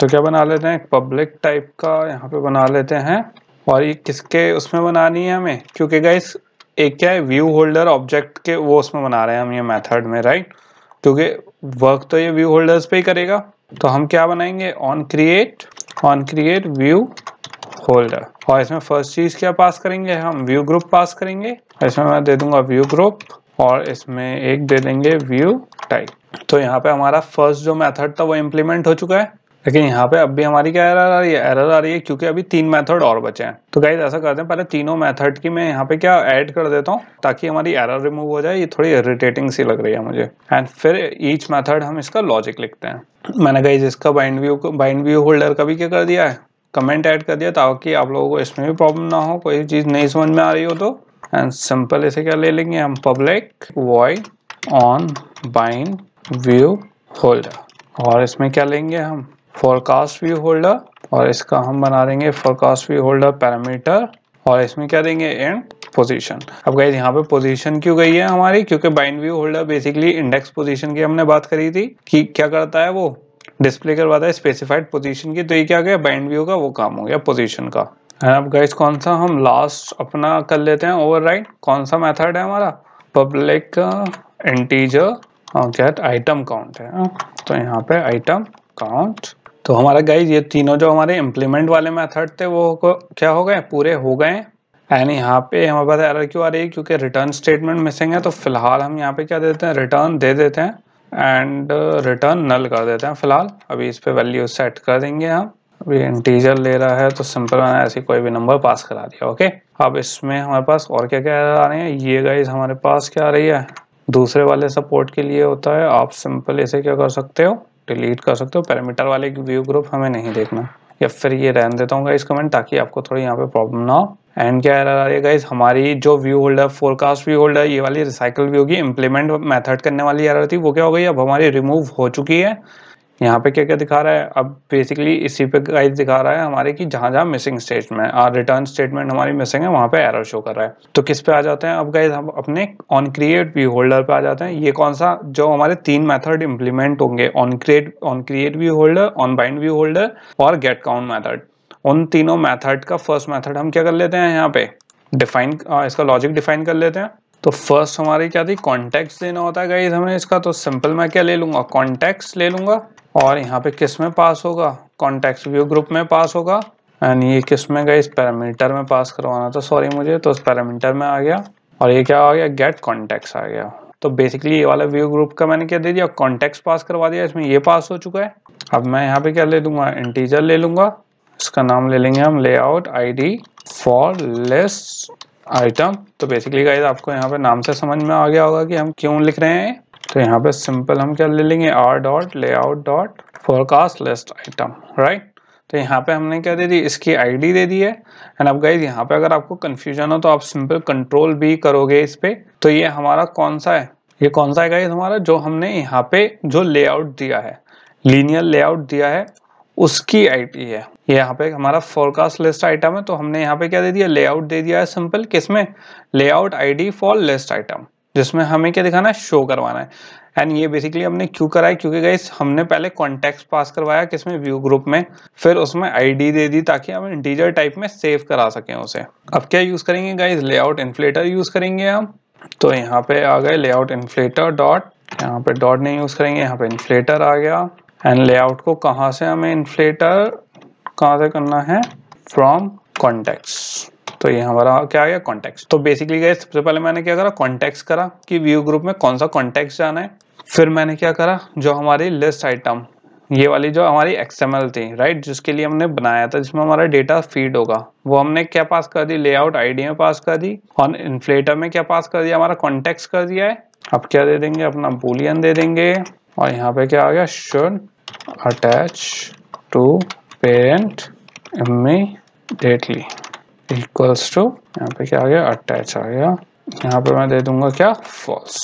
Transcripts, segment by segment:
तो क्या बना लेते हैं पब्लिक टाइप का यहाँ पे बना लेते हैं और ये किसके उसमें बनानी है हमें क्योंकि गाइस एक क्या है व्यू होल्डर ऑब्जेक्ट के वो उसमें बना रहे हैं हम ये मेथड में राइट क्योंकि वर्क तो ये व्यू होल्डर्स पे ही करेगा तो हम क्या बनाएंगे on create on create view holder और इसमें फर्स्ट चीज क्या पास करेंगे हम व्यू ग्रुप पास करेंगे इसमें मैं दे दूंगा व्यू ग्रुप और इसमें एक दे देंगे व्यू टाइप तो यहाँ पे हमारा फर्स्ट जो मेथड था वो इम्प्लीमेंट हो चुका है लेकिन यहाँ पे अब भी हमारी क्या एरर आ रही है एरर आ रही है क्योंकि अभी तीन मेथड और बचे हैं तो गाइज ऐसा करते हैं पहले तीनों मेथड की मैं यहाँ पे क्या ऐड कर देता हूँ ताकि हमारी एरर रिमूव हो जाए ये थोड़ी इरिटेटिंग सी लग रही है मुझे एंड फिर ईच मेथड हम इसका लॉजिक लिखते हैं मैंने गाइज इसका bind view bind view holder का भी क्या कर दिया है कमेंट ऐड कर दिया ताकि आप लोगों को इसमें भी प्रॉब्लम ना हो कोई चीज़ नहीं समझ में आ रही हो तो एंड सिंपल इसे क्या ले लेंगे हम public void on bind view holder और इसमें क्या लेंगे हम फॉरकास्ट व्यू होल्डर और इसका हम बना देंगे फोरकास्ट व्यू होल्डर पैरामीटर और इसमें क्या देंगे एंड पोजीशन अब गाइज यहाँ पे पोजीशन क्यों गई है हमारी क्योंकि bind view holder basically index position की हमने बात करी थी कि क्या करता है वो डिस्प्ले करवाता है स्पेसिफाइड पोजीशन की तो ये क्या गया बाइंड व्यू का वो काम हो गया पोजिशन का एंड अब गाइज कौन सा हम लास्ट अपना कर लेते हैं ओवर कौन सा मेथड है हमारा पब्लिक इंटीजर क्या आइटम काउंट है तो यहाँ पे आइटम काउंट तो हमारा गाइज ये तीनों जो हमारे इम्प्लीमेंट वाले मेथड थे वो क्या हो गए पूरे हो गए एंड यहाँ पे हमारे पास एरर क्यों आ रही है क्योंकि रिटर्न स्टेटमेंट मिसिंग है तो फिलहाल हम यहाँ पे क्या देते हैं रिटर्न दे देते हैं एंड रिटर्न नल कर देते हैं फिलहाल अभी इस पर वैल्यू सेट कर देंगे हम अभी इंटीजर ले रहा है तो सिंपल मैंने ऐसी कोई भी नंबर पास करा दिया ओके अब इसमें हमारे पास और क्या क्या आ रहे हैं ये गाइज हमारे पास क्या आ रही है दूसरे वाले सपोर्ट के लिए होता है आप सिंपल इसे क्या कर सकते हो डिलीट कर सकते हो पैरामीटर वाले व्यू ग्रुप हमें नहीं देखना या फिर ये रहने देता हूँ इस कमेंट ताकि आपको थोड़ी यहाँ पे प्रॉब्लम ना हो एंड क्या एरर आ रही है गाइस हमारी जो view holder forecast view holder ये वाली रिसाइकल व्यू की इम्प्लीमेंट मेथड करने वाली एरर थी वो क्या हो गई अब हमारी रिमूव हो चुकी है यहाँ पे क्या क्या दिखा रहा है अब बेसिकली इसी पे गाइस दिखा रहा है हमारे कि जहाँ जहाँ मिसिंग स्टेटमेंट और रिटर्न स्टेटमेंट हमारी मिसिंग है वहाँ पे एरर शो कर रहा है तो किस पे आ जाते हैं अब गाइस हम अपने ऑन क्रिएट व्यू होल्डर पे आ जाते हैं ये कौन सा जो हमारे तीन मैथड इम्प्लीमेंट होंगे on create on create view holder on bind view holder और गेट काउंट मैथड उन तीनों मैथड का फर्स्ट मैथड हम क्या कर लेते हैं यहाँ पे डिफाइन इसका लॉजिक डिफाइन कर लेते हैं तो फर्स्ट हमारी क्या थी कॉन्टेक्ट देना होता है गाइज हमें इसका तो सिंपल मैं क्या ले लूंगा कॉन्टेक्ट ले लूंगा और यहाँ पे किस में पास होगा कॉन्टेक्ट व्यू ग्रुप में पास होगा एंड ये किस में गए इस पैरामीटर में पास करवाना था सॉरी मुझे तो इस पैरामीटर में आ गया और ये क्या आ गया गेट कॉन्टेक्ट आ गया तो बेसिकली ये वाला व्यू ग्रुप का मैंने क्या दे दिया कॉन्टेक्ट पास करवा दिया इसमें ये पास हो चुका है अब मैं यहाँ पे क्या ले दूंगा इंटीजर ले लूंगा इसका नाम ले लेंगे हम layout D for less item तो बेसिकली गाइज आपको यहाँ पे नाम से समझ में आ गया होगा कि हम क्यों लिख रहे हैं तो यहाँ पे सिंपल हम क्या ले लेंगे R dot layout dot forecast list item right तो यहाँ पे हमने क्या दे दी इसकी आईडी दे दी है एंड अब गाइज यहाँ पे अगर आपको कंफ्यूजन हो तो आप सिंपल कंट्रोल भी करोगे इस पे तो ये हमारा कौन सा है ये कौन सा है गाइज हमारा जो हमने यहाँ पे जो लेआउट दिया है लीनियर लेआउट दिया है उसकी आईडी है ये यहाँ पे हमारा फोरकास्ट लिस्ट आइटम है तो हमने यहाँ पे क्या दे दिया लेआउट दे दिया है सिंपल किसमें layout ID for list item जिसमें हमें क्या दिखाना है शो करवाना है एंड ये बेसिकली हमने क्यों कराया क्योंकि गाइस हमने पहले कॉन्टेक्ट पास करवाया किसमें व्यू ग्रुप में फिर उसमें आईडी दे दी ताकि हम इंटीजर टाइप में सेव करा सकें उसे अब क्या यूज़ करेंगे गाइस लेआउट इन्फ्लेटर यूज़ करेंगे हम तो यहाँ पे आ गए लेआउट इन्फ्लेटर डॉट यहाँ पे डॉट नहीं यूज़ करेंगे यहाँ पे इन्फ्लेटर आ गया एंड लेआउट को कहाँ से हमें इन्फ्लेटर कहाँ से करना है फ्रॉम कॉन्टेक्ट तो ये हमारा क्या आ गया कॉन्टेक्स्ट तो बेसिकली गए सबसे पहले मैंने क्या करा कॉन्टेक्स्ट करा कि व्यू ग्रुप में कौन सा कॉन्टेक्स्ट जाना है फिर मैंने क्या करा जो हमारी लिस्ट आइटम ये वाली जो हमारी एक्सएमएल थी राइट जिसके लिए हमने बनाया था जिसमें हमारा डेटा फीड होगा वो हमने क्या पास कर दी लेआउट आईडी में पास कर दी और इन्फ्लेटर में क्या पास कर दिया हमारा कॉन्टेक्स कर दिया है अब क्या दे देंगे अपना बुलियन दे देंगे और यहाँ पे क्या आ गया शुड अटैच टू पेरेंट डेटली इक्वल्स टू यहाँ पे क्या आ गया अटैच आ गया यहाँ पे मैं दे दूंगा क्या फॉल्स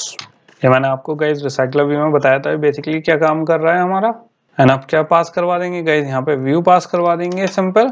ये मैंने आपको गई रिसाइकलर व्यू में बताया था बेसिकली क्या काम कर रहा है हमारा एंड आप क्या पास करवा देंगे गई यहाँ पे व्यू पास करवा देंगे सिंपल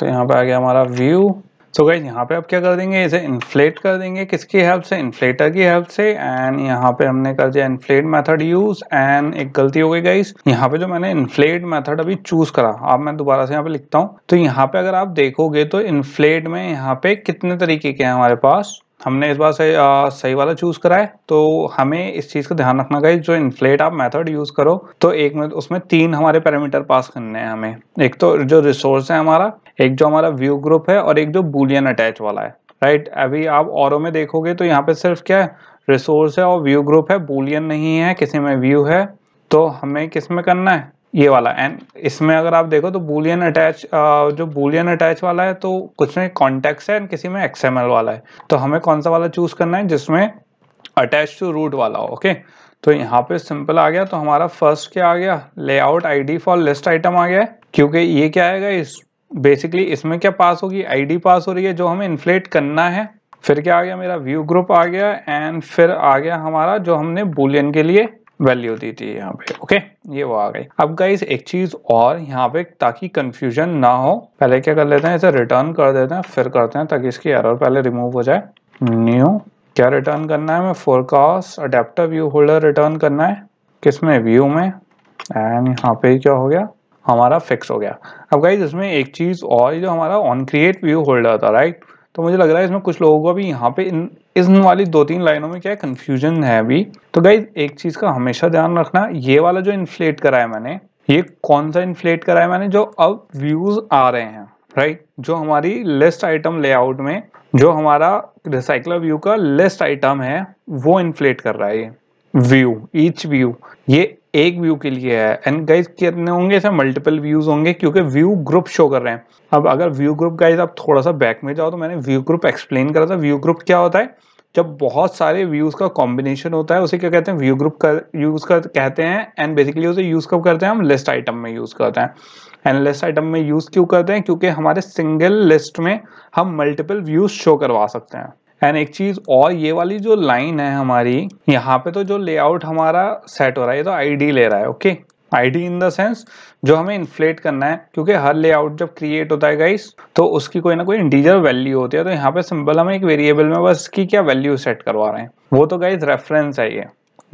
तो यहाँ पे आ गया हमारा व्यू सो तो गाइज यहाँ पे आप क्या कर देंगे इसे इन्फ्लेट कर देंगे किसकी हेल्प से इन्फ्लेटर की हेल्प से एंड यहाँ पे हमने कर दिया इन्फ्लेट मेथड यूज एंड एक गलती हो गई गाइज यहाँ पे जो मैंने इन्फ्लेट मेथड अभी चूज करा आप मैं दोबारा से यहाँ पे लिखता हूँ तो यहाँ पे अगर आप देखोगे तो इन्फ्लेट में यहाँ पे कितने तरीके के हैं हमारे पास हमने इस बार से आ, सही वाला चूज़ करा है तो हमें इस चीज़ का ध्यान रखना गाइज जो इन्फ्लेट आप मेथड यूज़ करो तो एक में उसमें तीन हमारे पैरामीटर पास करने हैं हमें एक तो जो रिसोर्स है हमारा एक जो हमारा व्यू ग्रुप है और एक जो बुलियन अटैच वाला है राइट अभी आप और में देखोगे तो यहाँ पे सिर्फ क्या है रिसोर्स है और व्यू ग्रुप है बुलियन नहीं है किसी में व्यू है तो हमें किस में करना है ये वाला एंड इसमें अगर आप देखो तो बुलियन अटैच जो बुलियन अटैच वाला है तो कुछ में कॉन्टेक्स है एंड किसी में एक्सएमएल वाला है तो हमें कौन सा वाला चूज करना है जिसमें अटैच टू रूट वाला हो ओके तो यहाँ पे सिंपल आ गया तो हमारा फर्स्ट क्या आ गया layout ID for list item आ गया क्योंकि ये क्या आएगा इस बेसिकली इसमें क्या पास होगी आईडी पास हो रही है जो हमें इन्फ्लेट करना है फिर क्या आ गया मेरा व्यू ग्रुप आ गया एंड फिर आ गया हमारा जो हमने बुलियन के लिए वैल्यू दी थी यहाँ पे ओके ये वो आ गई अब गाइज एक चीज और यहाँ पे ताकि कंफ्यूजन ना हो पहले क्या कर लेते हैं इसे रिटर्न कर देते हैं फिर करते हैं ताकि इसकी एरर पहले रिमूव हो जाए न्यू क्या रिटर्न करना है हमें forecast adapter view holder return करना है किस में व्यू में एंड यहाँ पे क्या हो गया हमारा फिक्स हो गया अब गाइज इसमें एक चीज और जो हमारा ऑन क्रिएट व्यू होल्डर था राइट तो मुझे लग रहा है इसमें कुछ लोगों को अभी यहाँ पे इन इन वाली दो तीन लाइनों में क्या है कन्फ्यूजन है अभी तो गाइज एक चीज़ का हमेशा ध्यान रखना ये वाला जो इन्फ्लेट करा है मैंने ये कौन सा इन्फ्लेट करा है मैंने जो अब व्यूज आ रहे हैं राइट जो हमारी लिस्ट आइटम लेआउट में जो हमारा रिसाइकलर व्यू का लिस्ट आइटम है वो इन्फ्लेट कर रहा है ये व्यू ईच व्यू ये एक व्यू के लिए है एंड गाइज कितने होंगे इसमें मल्टीपल व्यूज होंगे क्योंकि व्यू ग्रुप शो कर रहे हैं अब अगर व्यू ग्रुप गाइज आप थोड़ा सा बैक में जाओ तो मैंने व्यू ग्रुप एक्सप्लेन करा था व्यू ग्रुप क्या होता है जब बहुत सारे व्यूज का कॉम्बिनेशन होता है उसे क्या कहते हैं व्यू ग्रुप का यूज कर कहते हैं एंड बेसिकली उसे यूज कब करते हैं हम लिस्ट आइटम में यूज करते हैं एंड लिस्ट आइटम में यूज क्यों करते हैं क्योंकि हमारे सिंगल लिस्ट में हम मल्टीपल व्यूज शो करवा सकते हैं एंड एक चीज और ये वाली जो लाइन है हमारी यहाँ पे तो जो लेआउट हमारा सेट हो रहा है ये तो आईडी ले रहा है okay ID in the sense जो हमें इन्फ्लेट करना है क्योंकि हर लेआउट जब क्रिएट होता है गाइस तो उसकी कोई ना कोई इंटीजर वैल्यू होती है तो यहाँ पे सिंपल हम एक वेरिएबल में बस की क्या वैल्यू सेट करवा रहे हैं वो तो गाइस रेफरेंस है ये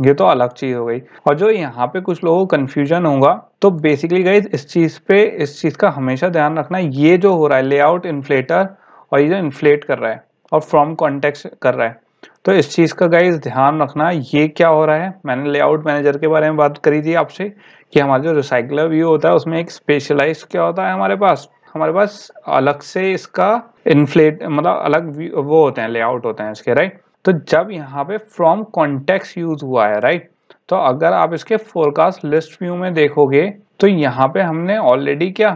ये तो अलग चीज हो गई और जो यहाँ पे कुछ लोगों को कंफ्यूजन होगा तो बेसिकली गाइज इस चीज पे इस चीज का हमेशा ध्यान रखना ये जो हो रहा है लेआउट इन्फ्लेटर और ये जो इन्फ्लेट कर रहा है और फ्रॉम कॉन्टेक्स्ट कर रहा है तो इस चीज़ का गाइज ध्यान रखना ये क्या हो रहा है मैंने लेआउट मैनेजर के बारे में बात करी थी आपसे कि हमारा जो रिसाइकलर व्यू होता है उसमें एक स्पेशलाइज क्या होता है हमारे पास हमारे पास अलग से इसका इन्फ्लेट मतलब अलग वो होते हैं लेआउट होते हैं इसके राइट तो जब यहाँ पे फ्रॉम कॉन्टेक्स यूज हुआ है राइट तो अगर आप इसके फोरकास्ट लिस्ट व्यू में देखोगे तो यहाँ पे हमने ऑलरेडी क्या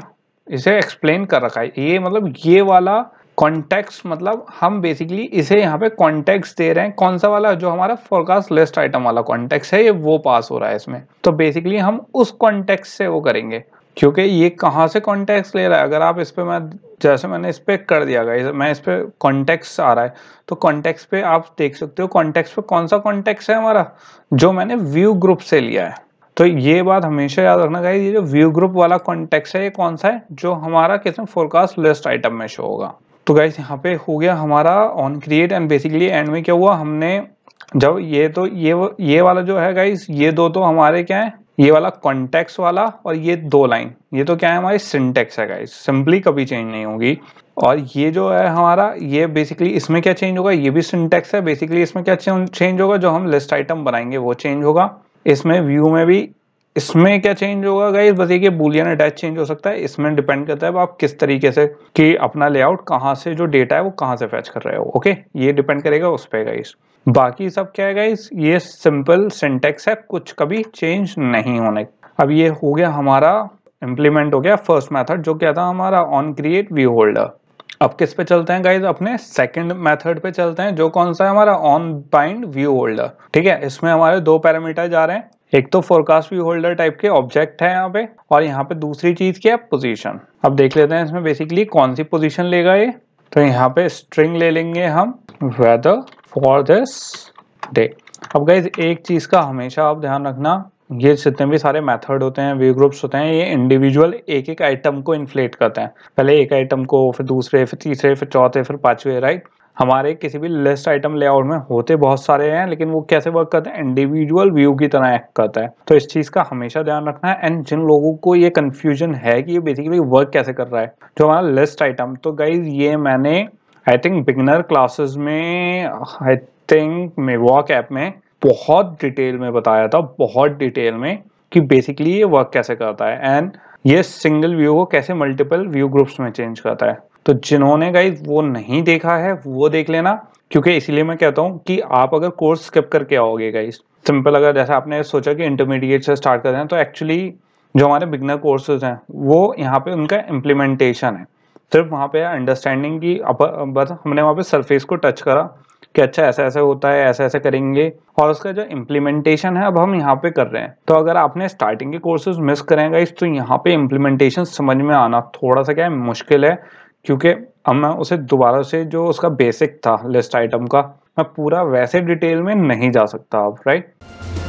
इसे एक्सप्लेन कर रखा है ये मतलब ये वाला कॉन्टेक्स्ट मतलब हम बेसिकली इसे यहाँ पे कॉन्टेक्स्ट दे रहे हैं कौन सा वाला जो हमारा फोरकास्ट लिस्ट आइटम वाला कॉन्टेक्स्ट है ये वो पास हो रहा है इसमें तो बेसिकली हम उस कॉन्टेक्स्ट से वो करेंगे क्योंकि ये कहाँ से कॉन्टेक्स्ट ले रहा है अगर आप इस पर मैं जैसे मैंने इस पर कर दिया गया मैं इस पर कॉन्टेक्स आ रहा है तो कॉन्टेक्स पे आप देख सकते हो कॉन्टेक्स पे कौन सा कॉन्टेक्स है हमारा जो मैंने व्यू ग्रुप से लिया है तो ये बात हमेशा याद रखना चाहिए ये जो व्यू ग्रुप वाला कॉन्टेक्स है ये कौन सा है जो हमारा किसमें फोरकास्ट लिस्ट आइटम में शो होगा तो गाइस यहाँ पे हो गया हमारा on create and basically end में क्या हुआ हमने जब ये तो ये ये वाला जो है गाइस ये दो तो हमारे क्या है ये वाला कॉन्टेक्स वाला और ये दो लाइन ये तो क्या है हमारी सिंटेक्स है गाइस सिंपली कभी चेंज नहीं होगी और ये जो है हमारा ये बेसिकली इसमें क्या चेंज होगा ये भी सिंटेक्स है बेसिकली इसमें क्या चेंज होगा जो हम लिस्ट आइटम बनाएंगे वो चेंज होगा इसमें व्यू में भी इसमें क्या चेंज होगा गाइज बस ये बुलियन अटैच चेंज हो सकता है इसमें डिपेंड करता है आप किस तरीके से कि अपना लेआउट कहाँ से जो डेटा है वो कहाँ से फैच कर रहे हो ओके ये डिपेंड करेगा उस पर गाइज बाकी सब क्या है गाइज ये सिंपल सिंटेक्स है कुछ कभी चेंज नहीं होने अब ये हो गया हमारा इम्प्लीमेंट हो गया फर्स्ट मैथड जो क्या था हमारा ऑन क्रिएट व्यू होल्डर अब किस पे चलते हैं गाइज अपने सेकंड मेथड पे चलते हैं जो कौन सा है हमारा ऑन बाइंड व्यू होल्डर ठीक है इसमें हमारे दो पैरामीटर जा रहे हैं एक तो फोरकास्ट व्यू होल्डर टाइप के ऑब्जेक्ट है यहाँ पे और यहाँ पे दूसरी चीज क्या है पोजीशन अब देख लेते हैं इसमें बेसिकली कौन सी पोजीशन लेगा ये तो यहाँ पे स्ट्रिंग ले लेंगे हम वेदर फॉर दिस डे अब गाइज एक चीज का हमेशा आप ध्यान रखना ये जितने भी सारे मेथड होते हैं व्यू ग्रुप्स होते हैं ये इंडिविजुअल एक एक आइटम को इन्फ्लेट करते हैं पहले एक आइटम को फिर दूसरे फिर तीसरे फिर चौथे फिर पांचवे राइट हमारे किसी भी लिस्ट आइटम लेआउट में होते बहुत सारे हैं लेकिन वो कैसे वर्क करते हैं इंडिविजुअल व्यू की तरह एक्ट करता है तो इस चीज़ का हमेशा ध्यान रखना है एंड जिन लोगों को ये कन्फ्यूजन है कि ये बेसिकली वर्क कैसे कर रहा है जो हमारा लिस्ट आइटम तो गाइज ये मैंने आई थिंक बिगनर क्लासेस में आई थिंक मेवॉक ऐप में बहुत डिटेल में बताया था बहुत डिटेल में कि बेसिकली ये वर्क कैसे करता है एंड ये सिंगल व्यू को कैसे मल्टीपल व्यू ग्रुप्स में चेंज करता है तो जिन्होंने गाइज वो नहीं देखा है वो देख लेना क्योंकि इसीलिए मैं कहता हूँ कि आप अगर कोर्स स्किप करके आओगे गाइज सिंपल अगर जैसे आपने सोचा कि इंटरमीडिएट से स्टार्ट कर रहे हैं तो एक्चुअली जो हमारे बिगनर कोर्सेज हैं वो यहाँ पे उनका इम्प्लीमेंटेशन है सिर्फ वहाँ पे अंडरस्टैंडिंग की बस हमने वहाँ पे सरफेस को टच करा कि अच्छा ऐसा ऐसा होता है ऐसा ऐसा करेंगे और उसका जो इम्प्लीमेंटेशन है अब हम यहाँ पे कर रहे हैं तो अगर आपने स्टार्टिंग के कोर्सेज मिस करेंगे इस तो यहाँ पे इम्प्लीमेंटेशन समझ में आना थोड़ा सा क्या है मुश्किल है क्योंकि अब मैं उसे दोबारा से जो उसका बेसिक था लिस्ट आइटम का मैं पूरा वैसे डिटेल में नहीं जा सकता अब राइट